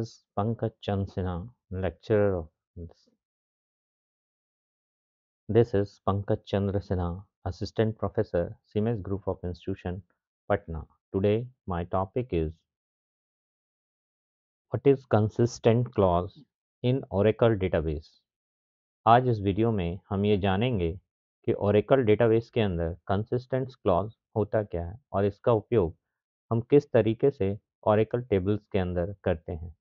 is Pankaj Chand Sinha, lecturer of this. This is Pankaj Chandra Sinha, assistant professor, CMS Group of Institution, Patna. Today, my topic is What is consistent clause in Oracle database? आज इस video में हम ये जानेंगे कि Oracle database के अंदर consistence clause होता क्या है और इसका उपयोग हम किस तरीके से ओरेकल टेबल्स के अंदर करते हैं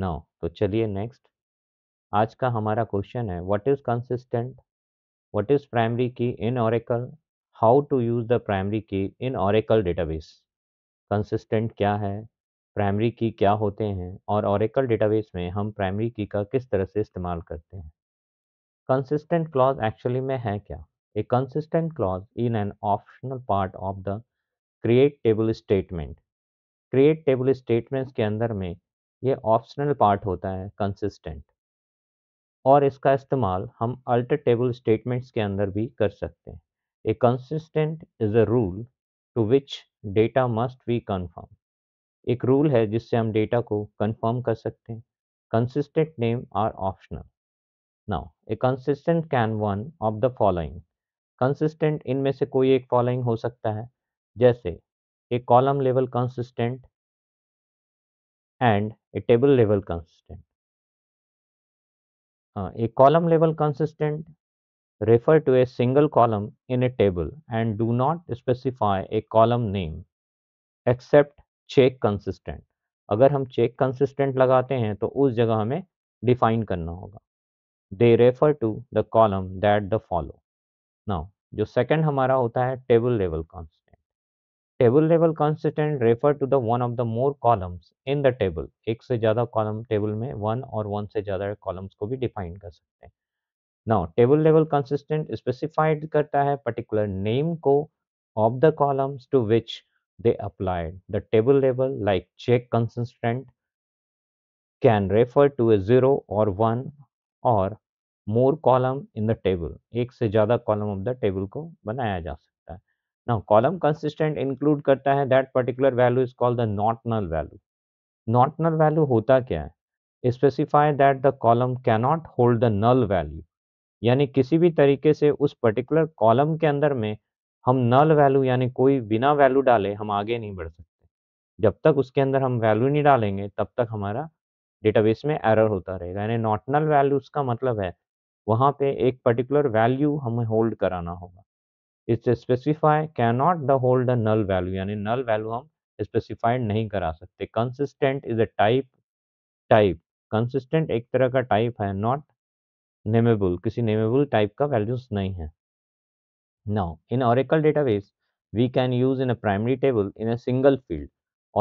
नाउ तो चलिए नेक्स्ट आज का हमारा क्वेश्चन है what is consistent what is primary key in Oracle how to use the primary key in oracle database consistent क्या है प्राइमरी की क्या होते हैं और ऑरेकल डेटाबेस में हम प्राइमरी की का किस तरह से इस्तेमाल करते हैं कंसिस्टेंट क्लॉज एक्चुअली में है क्या a consistent clause in an optional part of the create table statement create table statements के अंदर में ये ऑप्शनल पार्ट होता है कंसिस्टेंट और इसका इस्तेमाल हम अल्टर टेबल स्टेटमेंट्स के अंदर भी कर सकते हैं a consistent is a rule to which data must be confirm एक रूल है जिससे हम डेटा को कन्फर्म कर सकते हैं consistent name are optional now a consistent can one of the following consistent इनमें से कोई एक फॉलोइंग हो सकता है जैसे a column level consistent and a table level constant. Uh, a column level constant refer to a single column in a table and do not specify a column name except check consistent. अगर हम check consistent लगाते हैं तो उस जगह हमें define करना होगा They refer to the column that the follow. Now, जो second हमारा होता है table level constant. Table level consistent refer to the one of the more columns in the table एक से ज़्यादा कॉलम टेबल में वन और वन से ज़्यादा कॉलम्स को भी डिफाइन कर सकते हैं now table level consistent specified करता है पर्टिकुलर नेम को of the columns to which they applied the table level like check consistent can refer to a zero और वन और more column in the table एक से ज़्यादा column of the table को बनाया जा सकता है ना कॉलम कंसिस्टेंट इंक्लूड करता है that particular value is called the not null value not null value होता क्या है specify that the column cannot hold the null value यानी किसी भी तरीके से उस पर्टिकुलर कॉलम के अंदर में हम नल वैल्यू यानी कोई बिना वैल्यू डाले हम आगे नहीं बढ़ सकते जब तक उसके अंदर हम वैल्यू नहीं डालेंगे तब तक हमारा डेटाबेस में एरर होता रहेगा यानी नॉट नल वैल्यूज का मतलब है वहाँ पे एक पर्टिकुलर वैल्यू हमें होल्ड कराना होगा इस specify can not the hold a null value यानी नल वैल्यू हम स्पेसिफाइड नहीं करा सकते consistent is a type type consistent एक तरह का टाइप है नॉट नेमेबल किसी नेमेबल टाइप का वैल्यूज नहीं है now in Oracle database we can use in a primary table in a single field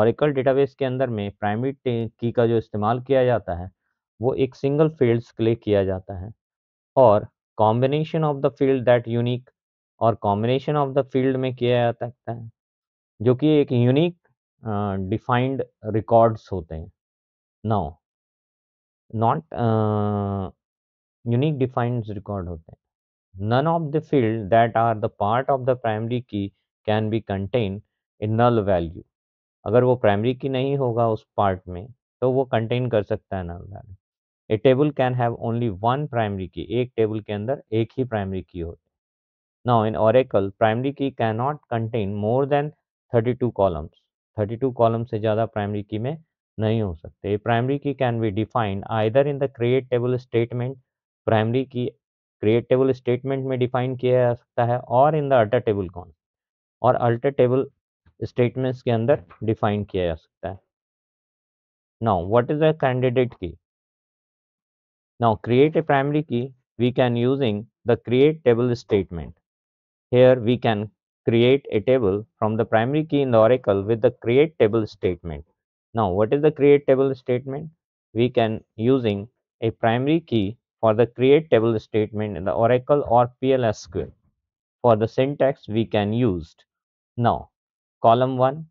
Oracle database के अंदर में प्राइमरी की का जो इस्तेमाल किया जाता है वो एक सिंगल फील्ड्स के लिए किया जाता है और combination of the field that unique और कॉम्बिनेशन ऑफ द फील्ड में किया जा सकता है जो कि एक यूनिक डिफाइंड रिकॉर्ड्स होते हैं now not unique defined record होते हैं none of the field that are the part of the primary key can be contain in null value अगर वो प्राइमरी की नहीं होगा उस पार्ट में तो वो कंटेन कर सकता है null value a table can have only one primary key एक टेबल के अंदर एक ही प्राइमरी की होती है Now, in Oracle, primary key cannot contain more than 32 columns. 32 columns से ज़्यादा primary key में नहीं हो सकते primary key can be defined either in the create table statement primary key create table statement में define किया जा सकता है और in the alter table कौन और alter table statements के अंदर define किया जा सकता है now what is a candidate key now create a primary key we can using the create table statement Here we can create a table from the primary key in the Oracle with the create table statement. Now what is the create table statement? We can using a primary key for the create table statement in the Oracle or PLSQL. For the syntax we can use. Now column 1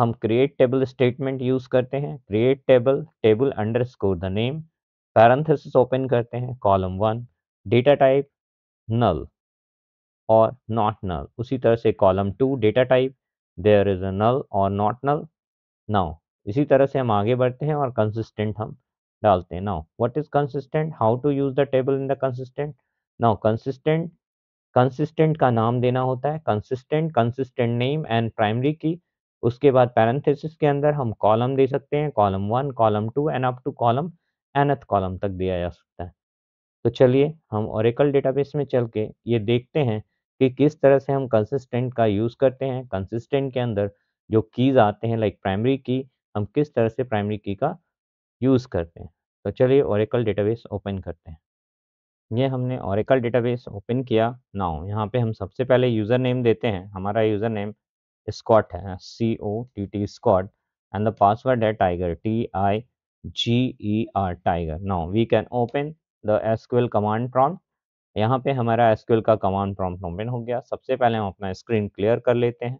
हम create table statement use करते हैं create table table underscore the name parenthesis open करते हैं column 1 data type null और not null उसी तरह से column to data type there is a null और नॉट नल नाउ इसी तरह से हम आगे बढ़ते हैं और कंसिस्टेंट हम डालते हैं now what is consistent how to use the table in the consistent now consistent consistent का नाम देना होता है consistent consistent name and primary key उसके बाद पैरेंथेसिस के अंदर हम कॉलम दे सकते हैं column one column two and up to column nth column तक दिया जा सकता है तो चलिए हम ओरेकल डेटाबेस में चल के ये देखते हैं कि किस तरह से हम कंसिस्टेंट का यूज़ करते हैं कंसिस्टेंट के अंदर जो कीज़ आते हैं लाइक प्राइमरी की हम किस तरह से प्राइमरी की का यूज़ करते हैं तो चलिए औरकल डेटाबेस ओपन करते हैं ये हमने औरकल डेटाबेस ओपन किया नाउ यहाँ पे हम सबसे पहले यूज़र नेम देते हैं हमारा यूज़र नेम स्कॉट है C O T T Scott and the password है tiger T I G E R tiger now we can open the SQL command prompt यहाँ पे हमारा एसक्यूएल का कमांड प्रॉम्प्ट ओपन हो गया सबसे पहले हम अपना स्क्रीन क्लियर कर लेते हैं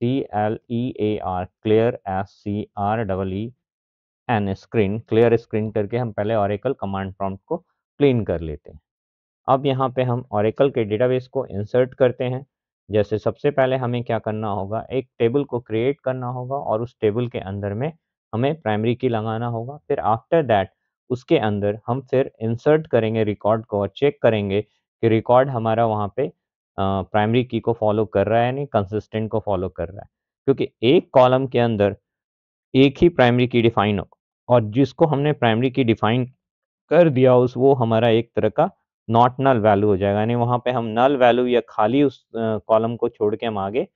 C L E A R clear S C R double E N screen clear screen करके हम पहले ऑरेकल कमांड प्रॉम्प्ट को क्लीन कर लेते हैं अब यहाँ पे हम ऑरेकल के डेटाबेस को इंसर्ट करते हैं जैसे सबसे पहले हमें क्या करना होगा एक टेबल को क्रिएट करना होगा और उस टेबल के अंदर में हमें प्राइमरी की लगाना होगा फिर आफ्टर दैट उसके अंदर हम फिर इंसर्ट करेंगे रिकॉर्ड को और चेक करेंगे कि रिकॉर्ड हमारा वहाँ पे प्राइमरी की को फॉलो कर रहा है यानी कंसिस्टेंट को फॉलो कर रहा है क्योंकि एक कॉलम के अंदर एक ही प्राइमरी की डिफाइन हो और जिसको हमने प्राइमरी की डिफाइन कर दिया उस वो हमारा एक तरह का नॉट नल वैल्यू हो जाएगा यानी वहाँ पे हम नल वैल्यू या खाली उस कॉलम को छोड़ के हम आगे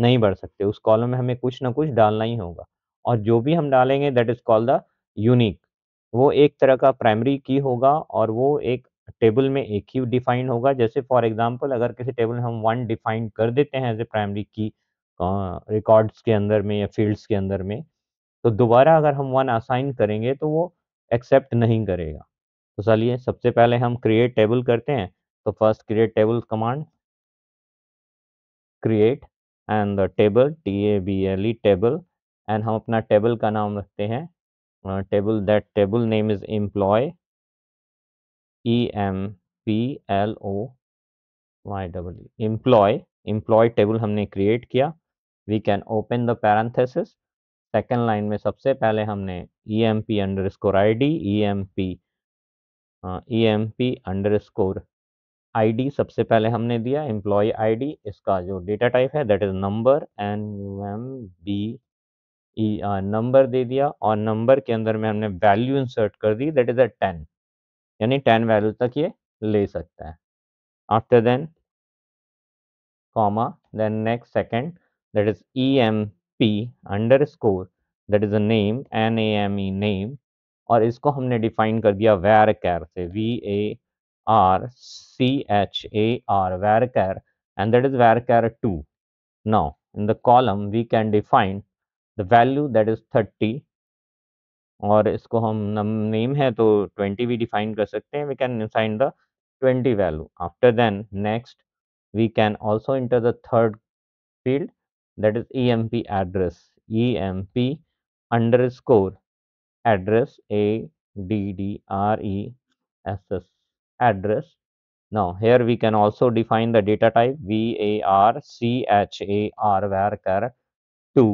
नहीं बढ़ सकते उस कॉलम में हमें कुछ ना कुछ डालना ही होगा और जो भी हम डालेंगे that is called the unique वो एक तरह का प्राइमरी की होगा और वो एक टेबल में एक ही डिफाइंड होगा जैसे फॉर एग्जांपल अगर किसी टेबल में हम वन डिफाइन कर देते हैं as a primary key records के अंदर में या फील्ड्स के अंदर में तो दोबारा अगर हम वन असाइन करेंगे तो वो एक्सेप्ट नहीं करेगा तो चलिए सबसे पहले हम क्रिएट टेबल करते हैं तो first create table command create and the table T A B L E table and हम अपना टेबल का नाम रखते हैं uh, table that table name is employ e m p l o y w employ employ table हमने create किया we can open the parenthesis second line में सबसे पहले हमने E M P underscore I D E M P E M P underscore I सबसे पहले हमने दिया एम्प्लॉय आईडी इसका जो डेटा टाइप है that is number N U M B number दे दिया और नंबर के अंदर में हमने वैल्यू इंसर्ट कर दी दैट इज अ टेन यानी टेन वैल्यू तक ये ले सकता है after then comma then next second that is E M P under score that is a name N A M E name और इसको हमने डिफाइन कर दिया वैर कैर से V A R C H A R varchar and that is varchar two now in the column we can define the value that is 30 और इसको हम name है तो 20 we डिफाइन कर सकते हैं we can assign the 20 value. After then, next we can also enter the third field that is emp address emp underscore address a d d r e s s address now here we can also define the data type var char var char 2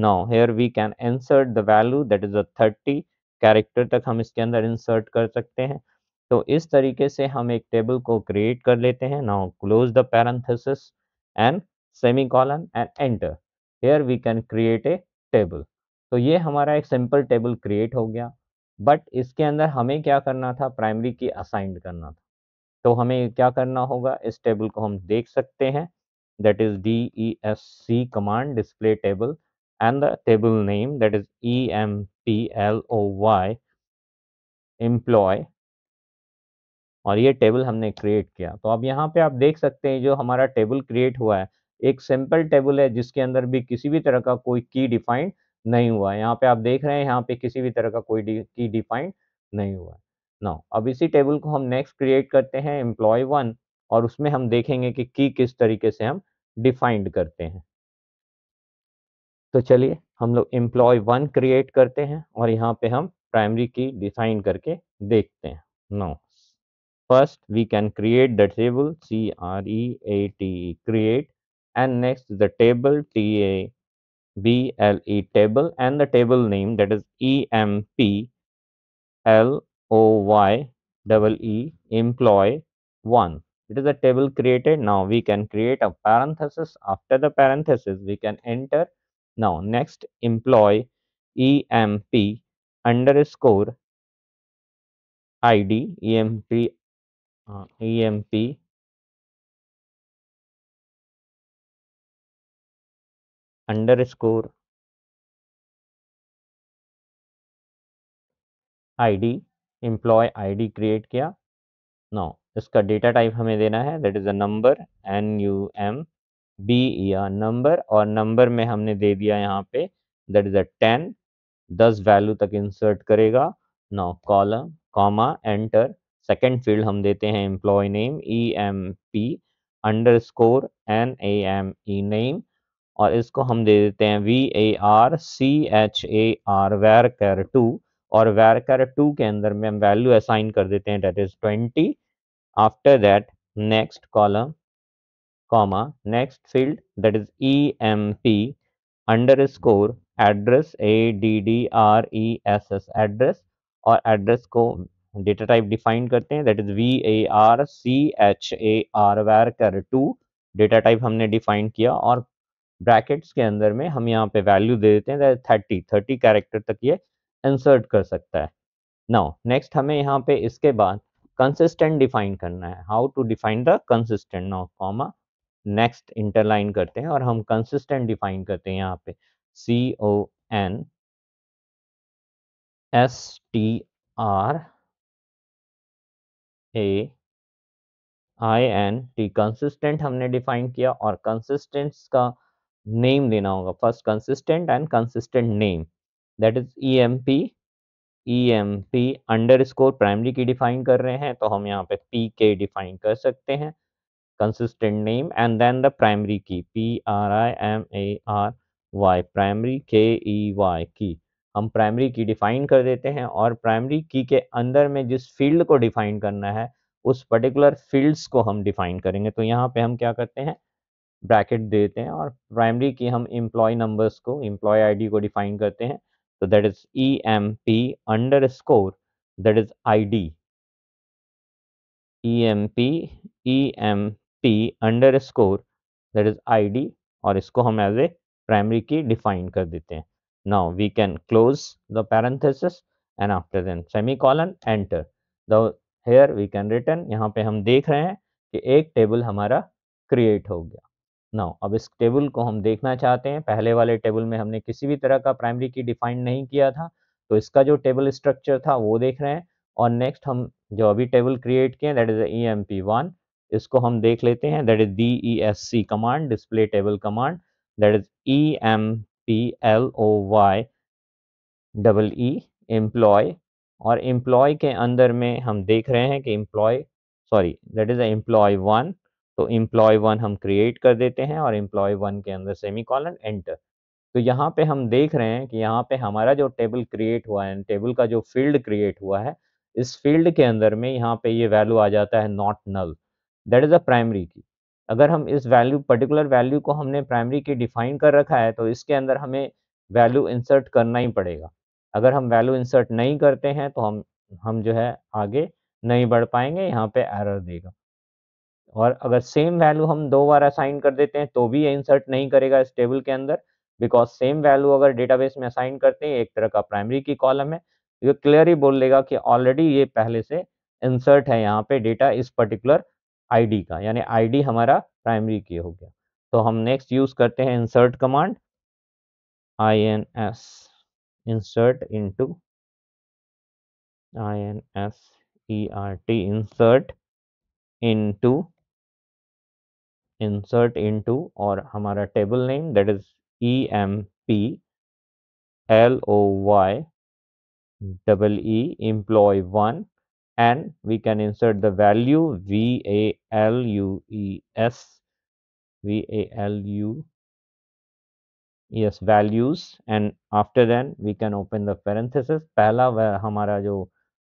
now here we can insert the value that is a thirty character तक हम इसके अंदर insert कर सकते हैं तो इस तरीके से हम एक टेबल को क्रिएट कर लेते हैं now close the parenthesis and semicolon and enter here we can create a table तो ये हमारा एक सिंपल टेबल क्रिएट हो गया बट इसके अंदर हमें क्या करना था प्राइमरी की असाइंड करना था तो हमें क्या करना होगा इस टेबल को हम देख सकते हैं that is D E S C command display table and the table name that is e y employ और ये टेबल हमने क्रिएट किया तो अब यहाँ पे आप देख सकते हैं जो हमारा टेबल क्रिएट हुआ है एक सिंपल टेबल है जिसके अंदर भी किसी भी तरह का कोई की डिफाइंड नहीं हुआ है यहाँ पे आप देख रहे हैं यहाँ पे किसी भी तरह का कोई की डिफाइंड नहीं हुआ है अब इसी टेबल को हम नेक्स्ट क्रिएट करते हैं एम्प्लॉय वन और उसमें हम देखेंगे कि की किस तरीके से हम डिफाइंड करते हैं तो चलिए हम लोग एम्प्लॉय वन क्रिएट करते हैं और यहाँ पे हम प्राइमरी की डिफाइन करके देखते हैं no first we can create the table C R E A T create and next the table T A B L E table and the table name that is E M P L O Y double E employ one it is a table created now we can create a parenthesis after the parenthesis we can enter now next employ emp underscore id emp uh, emp underscore id employee id create kiya now इसका data type हमें देना है that is a number N U M B या number और number में हमने दे दिया यहाँ पे दैट इज अ टेन दस वैल्यू तक इंसर्ट करेगा now column comma enter second field हम देते हैं employee name E M P under N A M E name और इसको हम दे देते हैं we A R C H A R varchar to और वैर कैर टू के अंदर में हम वैल्यू असाइन कर देते हैं date is twenty after that next column comma, next field that is EMP underscore address A D D R E S S address और एड्रेस को डेटा टाइप डिफाइन करते हैं that is V A R C H A R varchar two data type हमने define किया और brackets के अंदर में हम यहाँ पे वैल्यू दे देते हैं थर्टी थर्टी कैरेक्टर तक ये इंसर्ट कर सकता है नाउ नेक्स्ट हमें यहाँ पे इसके बाद कंसिस्टेंट डिफाइन करना है how to define the consistent now comma next enter line करते हैं और हम कंसिस्टेंट डिफाइन करते हैं यहाँ पे C O N S T R A I N T consistent हमने डिफाइन किया और कंसिस्टेंट्स का नेम देना होगा first consistent and consistent name that is E M P E M P under primary key define कर रहे हैं तो हम यहाँ पे पी के डिफाइन कर सकते हैं consistent name and then the primary key p r i m a r y primary k e y key हम प्राइमरी की डिफाइन कर देते हैं और प्राइमरी की के अंदर में जिस फील्ड को डिफाइन करना है उस पर्टिकुलर फील्ड्स को हम डिफाइन करेंगे तो यहाँ पे हम क्या करते हैं ब्रैकेट देते हैं और प्राइमरी की हम इम्प्लॉय नंबर्स को इम्प्लॉय आईडी को डिफाइन करते हैं तो that is E M P under score that is I D E M P E M P under score that is I और इसको हम as a primary key define कर देते हैं we can close the parenthesis and after then semicolon enter the here we can return यहाँ पे हम देख रहे हैं कि एक टेबल हमारा क्रिएट हो गया नाउ अब इस टेबल को हम देखना चाहते हैं पहले वाले टेबल में हमने किसी भी तरह का प्राइमरी की डिफाइन नहीं किया था तो इसका जो टेबल स्ट्रक्चर था वो देख रहे हैं और नेक्स्ट हम जो अभी टेबल क्रिएट किए that is E M P one इसको हम देख लेते हैं that is D E S C command display table command that is E M P L O Y double E employee और एम्प्लॉय के अंदर में हम देख रहे हैं कि employee sorry that is employee one तो एम्प्लॉय वन हम क्रिएट कर देते हैं और एम्प्लॉय वन के अंदर सेमी कॉलन एंटर तो यहाँ पे हम देख रहे हैं कि यहाँ पे हमारा जो टेबल क्रिएट हुआ है टेबल का जो फील्ड क्रिएट हुआ है इस फील्ड के अंदर में यहाँ पे ये वैल्यू आ जाता है not null that is a primary key अगर हम इस वैल्यू पर्टिकुलर वैल्यू को हमने प्राइमरी की डिफाइन कर रखा है तो इसके अंदर हमें वैल्यू इंसर्ट करना ही पड़ेगा अगर हम वैल्यू इंसर्ट नहीं करते हैं तो हम हम जो है आगे नहीं बढ़ पाएंगे यहाँ पे एरर देगा और अगर सेम वैल्यू हम दो बार असाइन कर देते हैं तो भी ये इंसर्ट नहीं करेगा इस टेबल के अंदर बिकॉज सेम वैल्यू अगर डेटाबेस में असाइन करते हैं एक तरह का प्राइमरी की कॉलम है तो ये क्लियर ही बोल देगा कि ऑलरेडी ये पहले से इंसर्ट है यहाँ पे डेटा इस पर्टिकुलर आईडी का यानी आईडी हमारा प्राइमरी की हो गया तो हम नेक्स्ट यूज करते हैं insert command I N S insert to I N S E R T insert to insert into और हमारा table name that is E M P L O Y double E employ one and we can insert the value V A L U E S V A L U yes values and after then we can open the parenthesis पहला वह हमारा जो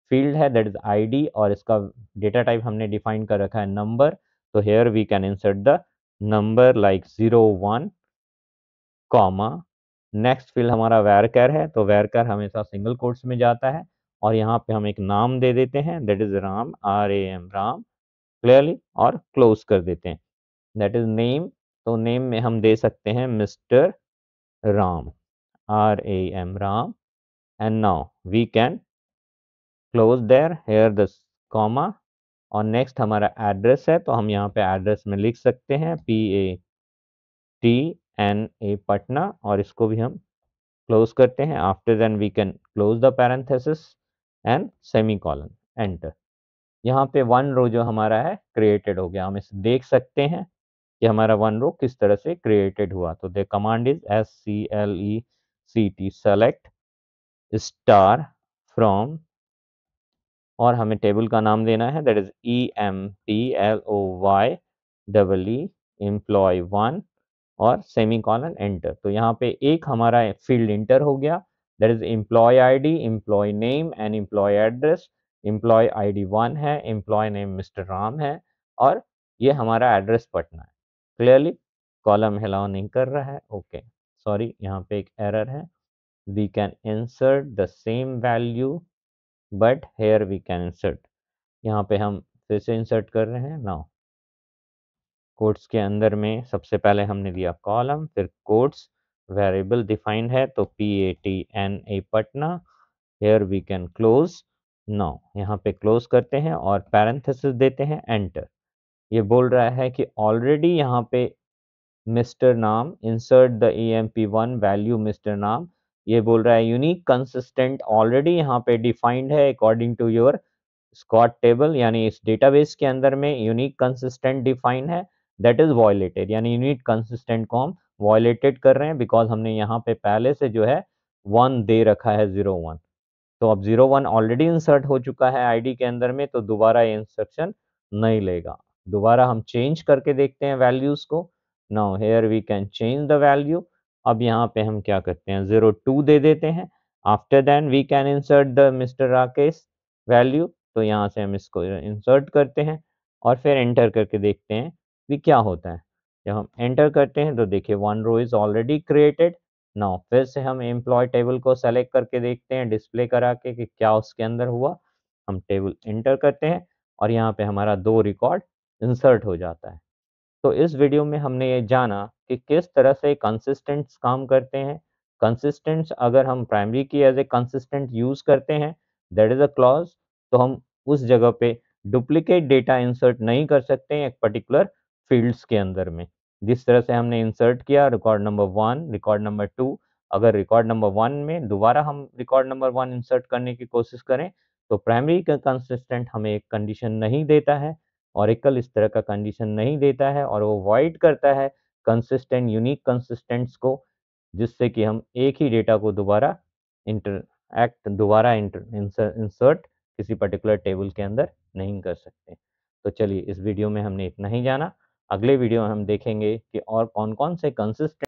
field है that is ID और इसका data type हमने define कर रखा है नंबर तो here we can insert the number like zero one comma next field हमारा वेरकर है तो वेरकर हमेशा सिंगल कोट्स में जाता है और यहाँ पे हम एक नाम दे देते हैं that is Ram R A M Ram clearly और क्लोज कर देते हैं दैट इज नेम तो नेम में हम दे सकते हैं mister Ram R A M Ram and now we can close there here the comma और नेक्स्ट हमारा एड्रेस है तो हम यहाँ पे एड्रेस में लिख सकते हैं P A T N A Patna और इसको भी हम क्लोज करते हैं after then we can close the parenthesis and semicolon enter यहाँ पे वन रो जो हमारा है क्रिएटेड हो गया हम इसे देख सकते हैं कि हमारा वन रो किस तरह से क्रिएटेड हुआ तो the command is S C L E C T select star from और हमें टेबल का नाम देना है that is E M P L O Y double E employ one और सेमी कॉलन एंटर तो यहाँ पे एक हमारा फील्ड इंटर हो गया that is that I D id name and and address address I D one है employee name mister Ram है और ये हमारा एड्रेस पटना है क्लियरली कॉलम हिलाओ नहीं कर रहा है ओके सॉरी यहाँ पे एक एरर है we can insert the same value but here we can insert यहाँ पे हम फिर से इंसर्ट कर रहे हैं नाउ कोट्स के अंदर में सबसे पहले हमने दिया कॉलम फिर कोट्स तो P A T N A Patna here we can close now यहाँ पे क्लोज करते हैं और पैरेंथेसिस देते हैं एंटर ये बोल रहा है कि ऑलरेडी यहाँ पे मिस्टर नाम M P one value mister नाम ये बोल रहा है यूनिक कंसिस्टेंट ऑलरेडी यहाँ पे डिफाइंड है according to your Scott table यानी इस डेटाबेस के अंदर में यूनिक कंसिस्टेंट डिफाइन है दैट इज वॉयलेटेड यानी यूनिक कंसिस्टेंट को हम वॉयलेटेड कर रहे हैं बिकॉज हमने यहाँ पे पहले से जो है वन दे रखा है ज़ीरो वन तो अब ज़ीरो वन ऑलरेडी इंसर्ट हो चुका है आईडी के अंदर में तो दोबारा ये इंस्ट्रक्शन नहीं लेगा दोबारा हम चेंज करके देखते हैं वैल्यूज़ को now here we can change the value अब यहाँ पे हम क्या करते हैं ज़ीरो टू दे देते हैं after then we can insert the mister Rakesh value तो यहाँ से हम इसको इंसर्ट करते हैं और फिर एंटर करके देखते हैं कि क्या होता है जब हम एंटर करते हैं तो देखिए one row is already created now फिर से हम एम्प्लॉय टेबल को सेलेक्ट करके देखते हैं डिस्प्ले करा के कि क्या उसके अंदर हुआ हम टेबल एंटर करते हैं और यहाँ पे हमारा दो रिकॉर्ड इंसर्ट हो जाता है तो इस वीडियो में हमने ये जाना कि किस तरह से कंसिस्टेंट्स काम करते हैं कंसिस्टेंट्स अगर हम प्राइमरी की एज ए कंसिस्टेंट यूज़ करते हैं दैट इज़ अ क्लॉज तो हम उस जगह पे डुप्लीकेट डेटा इंसर्ट नहीं कर सकते हैं एक पर्टिकुलर फील्ड्स के अंदर में जिस तरह से हमने इंसर्ट किया record number one record number two अगर रिकॉर्ड नंबर वन में दोबारा हम रिकॉर्ड नंबर वन इंसर्ट करने की कोशिश करें तो प्राइमरी का कंसिस्टेंट हमें एक कंडीशन नहीं देता है और एकल इस तरह का कंडीशन नहीं देता है और वो वाइड करता है कंसिस्टेंट यूनिक कंसिस्टेंट्स को जिससे कि हम एक ही डेटा को दोबारा इंटर एक्ट दोबारा इंसर्ट किसी पर्टिकुलर टेबल के अंदर नहीं कर सकते तो चलिए इस वीडियो में हमने इतना ही जाना अगले वीडियो में हम देखेंगे कि और कौन कौन से कंसिस्टेंट